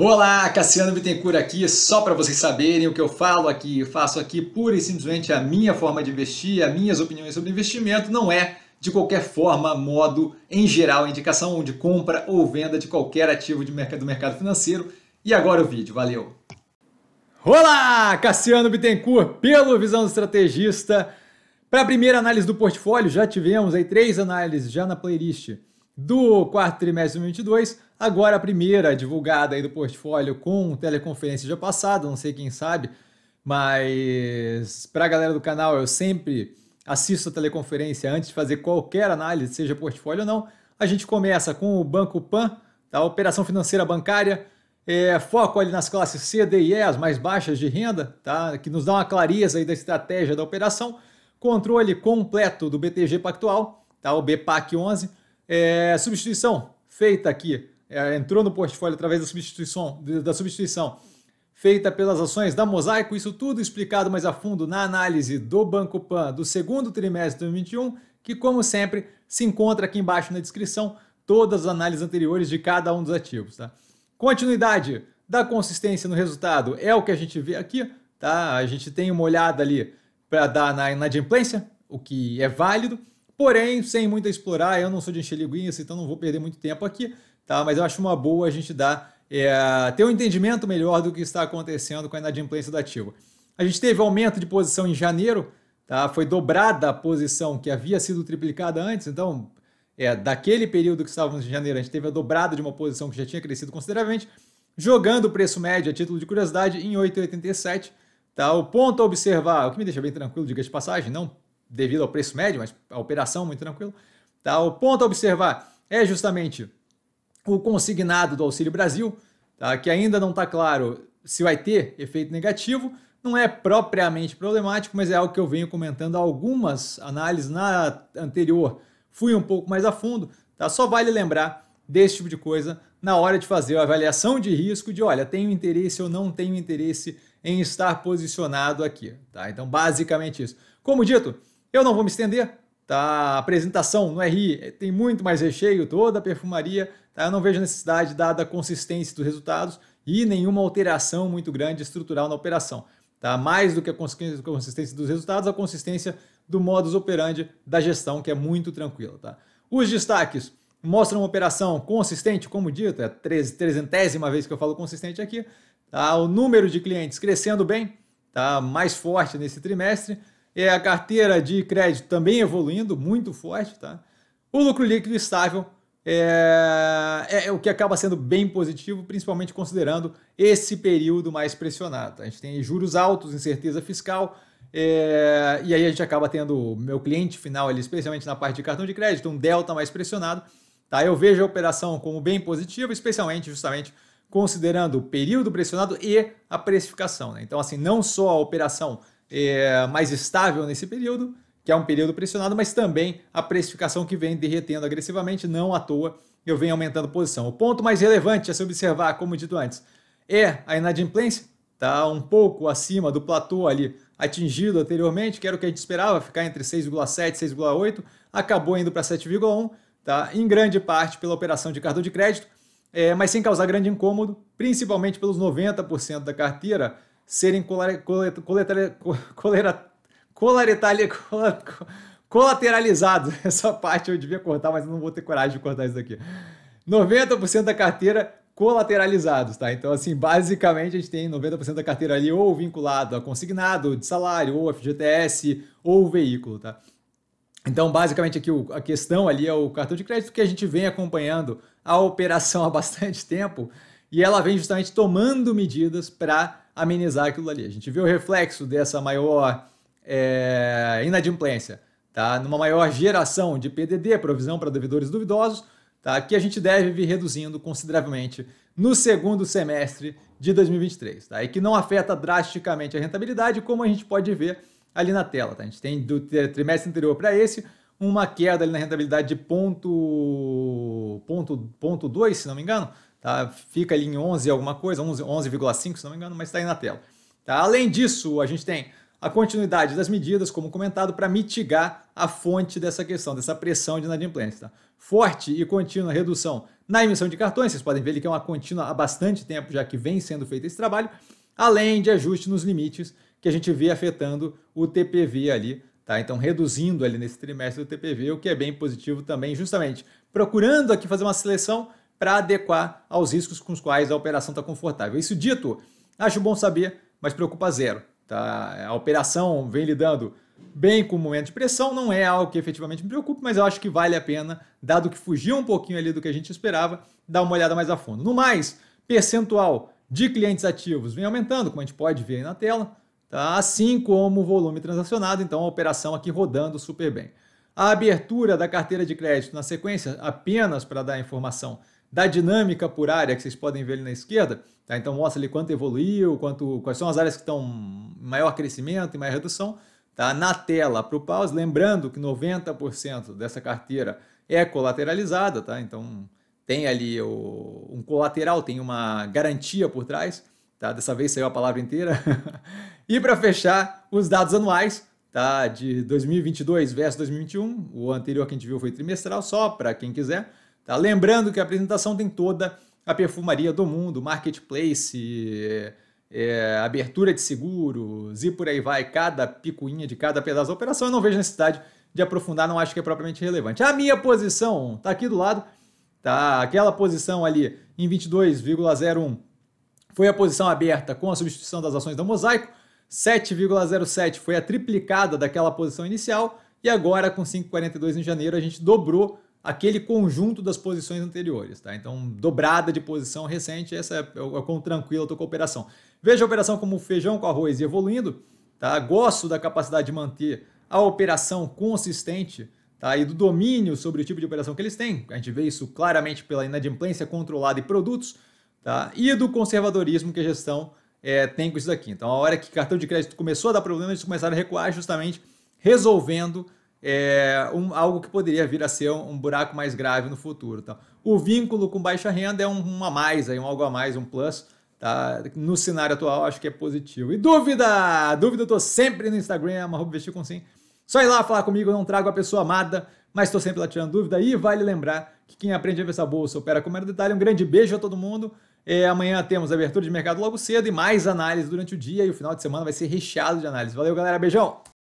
Olá, Cassiano Bittencourt aqui, só para vocês saberem o que eu falo aqui, eu faço aqui pura e simplesmente a minha forma de investir, as minhas opiniões sobre investimento, não é de qualquer forma, modo, em geral, indicação de compra ou venda de qualquer ativo de mercado, do mercado financeiro. E agora o vídeo, valeu! Olá, Cassiano Bittencourt, pelo Visão do Estrategista. Para a primeira análise do portfólio, já tivemos aí três análises já na playlist do quarto trimestre de 2022. Agora a primeira divulgada aí do portfólio com teleconferência já passada, não sei quem sabe, mas para a galera do canal eu sempre assisto a teleconferência antes de fazer qualquer análise, seja portfólio ou não. A gente começa com o Banco Pan, a operação financeira bancária, é, foco ali nas classes C, D e E, as mais baixas de renda, tá? que nos dá uma clareza aí da estratégia da operação. Controle completo do BTG Pactual, tá? o BPAC 11, é, substituição feita aqui, é, entrou no portfólio através da substituição, da substituição feita pelas ações da Mosaico, isso tudo explicado mais a fundo na análise do Banco Pan do segundo trimestre de 2021, que como sempre se encontra aqui embaixo na descrição, todas as análises anteriores de cada um dos ativos. Tá? Continuidade da consistência no resultado é o que a gente vê aqui, tá? A gente tem uma olhada ali para dar na inadimplência, o que é válido, Porém, sem muito explorar, eu não sou de encher linguiça, então não vou perder muito tempo aqui, tá? Mas eu acho uma boa a gente dar é, ter um entendimento melhor do que está acontecendo com a inadimplência do ativo. A gente teve aumento de posição em janeiro, tá? Foi dobrada a posição que havia sido triplicada antes, então é, daquele período que estávamos em janeiro, a gente teve a dobrada de uma posição que já tinha crescido consideravelmente, jogando o preço médio a título de curiosidade em 8,87. Tá? O ponto a observar, o que me deixa bem tranquilo, diga de passagem, não devido ao preço médio, mas a operação muito tranquilo. Tá? O ponto a observar é justamente o consignado do Auxílio Brasil, tá? que ainda não está claro se vai ter efeito negativo, não é propriamente problemático, mas é algo que eu venho comentando algumas análises na anterior. Fui um pouco mais a fundo, tá? Só vale lembrar desse tipo de coisa na hora de fazer a avaliação de risco de, olha, tenho interesse ou não tenho interesse em estar posicionado aqui, tá? Então, basicamente isso. Como dito, eu não vou me estender, tá? A apresentação no RI tem muito mais recheio, toda a perfumaria, tá? Eu não vejo necessidade, dada a consistência dos resultados e nenhuma alteração muito grande estrutural na operação, tá? Mais do que a consistência dos resultados, a consistência do modus operandi da gestão, que é muito tranquila, tá? Os destaques mostram uma operação consistente, como dito, é a trezentésima vez que eu falo consistente aqui, tá? O número de clientes crescendo bem, tá? Mais forte nesse trimestre, é, a carteira de crédito também evoluindo muito forte, tá? O lucro líquido estável é, é, é, o que acaba sendo bem positivo, principalmente considerando esse período mais pressionado. A gente tem juros altos, incerteza fiscal, é, e aí a gente acaba tendo meu cliente final ali, especialmente na parte de cartão de crédito, um delta mais pressionado. Tá? Eu vejo a operação como bem positiva, especialmente justamente considerando o período pressionado e a precificação. Né? Então, assim, não só a operação é, mais estável nesse período, que é um período pressionado, mas também a precificação que vem derretendo agressivamente, não à toa eu venho aumentando posição. O ponto mais relevante a se observar, como dito antes, é a inadimplência, está um pouco acima do platô ali atingido anteriormente, que era o que a gente esperava, ficar entre 6,7 e 6,8, acabou indo para 7,1, tá? em grande parte pela operação de cartão de crédito, é, mas sem causar grande incômodo, principalmente pelos 90% da carteira serem colateralizados. Essa parte eu devia cortar, mas não vou ter coragem de cortar isso aqui. 90% da carteira colateralizados, tá? Então, assim, basicamente a gente tem 90% da carteira ali ou vinculado a consignado, de salário, ou FGTS, ou veículo, tá? Então, basicamente, aqui a questão ali é o cartão de crédito que a gente vem acompanhando a operação há bastante tempo e ela vem justamente tomando medidas para amenizar aquilo ali. A gente vê o reflexo dessa maior é, inadimplência, tá? numa maior geração de PDD, provisão para devedores duvidosos, tá? que a gente deve vir reduzindo consideravelmente no segundo semestre de 2023, tá? e que não afeta drasticamente a rentabilidade, como a gente pode ver ali na tela. Tá? A gente tem do trimestre anterior para esse uma queda ali na rentabilidade de ponto, ponto, ponto 2, se não me engano, Tá? Fica ali em 11 alguma coisa, 11,5 11, se não me engano, mas está aí na tela. Tá? Além disso, a gente tem a continuidade das medidas, como comentado, para mitigar a fonte dessa questão, dessa pressão de inadimplência. Tá? Forte e contínua redução na emissão de cartões, vocês podem ver ali que é uma contínua há bastante tempo já que vem sendo feito esse trabalho, além de ajuste nos limites que a gente vê afetando o TPV ali, tá? Então reduzindo ali nesse trimestre o TPV, o que é bem positivo também, justamente procurando aqui fazer uma seleção para adequar aos riscos com os quais a operação está confortável. Isso dito, acho bom saber, mas preocupa zero. Tá? A operação vem lidando bem com o momento de pressão, não é algo que efetivamente me preocupa, mas eu acho que vale a pena, dado que fugiu um pouquinho ali do que a gente esperava, dar uma olhada mais a fundo. No mais, percentual de clientes ativos vem aumentando, como a gente pode ver aí na tela, tá? assim como o volume transacionado, então a operação aqui rodando super bem. A abertura da carteira de crédito na sequência, apenas para dar a informação da dinâmica por área que vocês podem ver ali na esquerda, tá? então mostra ali quanto evoluiu, quanto, quais são as áreas que estão maior crescimento e maior redução, tá? na tela para o pause, lembrando que 90% dessa carteira é colateralizada, tá? então tem ali o, um colateral, tem uma garantia por trás, tá? dessa vez saiu a palavra inteira, e para fechar, os dados anuais, tá? De 2022 versus 2021. O anterior que a gente viu foi trimestral, só para quem quiser. Tá? Lembrando que a apresentação tem toda a perfumaria do mundo, marketplace, é, é abertura de seguros e por aí vai, cada picuinha de cada pedaço da operação. Eu não vejo necessidade de aprofundar, não acho que é propriamente relevante. A minha posição está aqui do lado, tá? Aquela posição ali em 22,01 foi a posição aberta com a substituição das ações da Mosaico. 7,07 foi a triplicada daquela posição inicial e agora com 5,42 em janeiro a gente dobrou aquele conjunto das posições anteriores, tá? Então, dobrada de posição recente, essa é o quão tranquila a operação. Veja a operação como feijão com arroz e evoluindo, tá? Gosto da capacidade de manter a operação consistente, tá? E do domínio sobre o tipo de operação que eles têm. A gente vê isso claramente pela inadimplência controlada e produtos, tá? E do conservadorismo que a é gestão é, tem com isso daqui. Então, a hora que cartão de crédito começou a dar problema, eles começaram a recuar justamente resolvendo é, um, algo que poderia vir a ser um, um buraco mais grave no futuro. então O vínculo com baixa renda é um, um a mais, aí, um algo a mais, um plus. Tá? No cenário atual, acho que é positivo. E dúvida! Dúvida, eu tô sempre no Instagram, vestir com sim. Só ir lá falar comigo, eu não trago a pessoa amada, mas estou sempre lá tirando dúvida. E vale lembrar que quem aprende a ver essa bolsa opera com o mero detalhe. Um grande beijo a todo mundo. É, amanhã temos abertura de mercado logo cedo e mais análise durante o dia. E o final de semana vai ser recheado de análise. Valeu, galera. Beijão!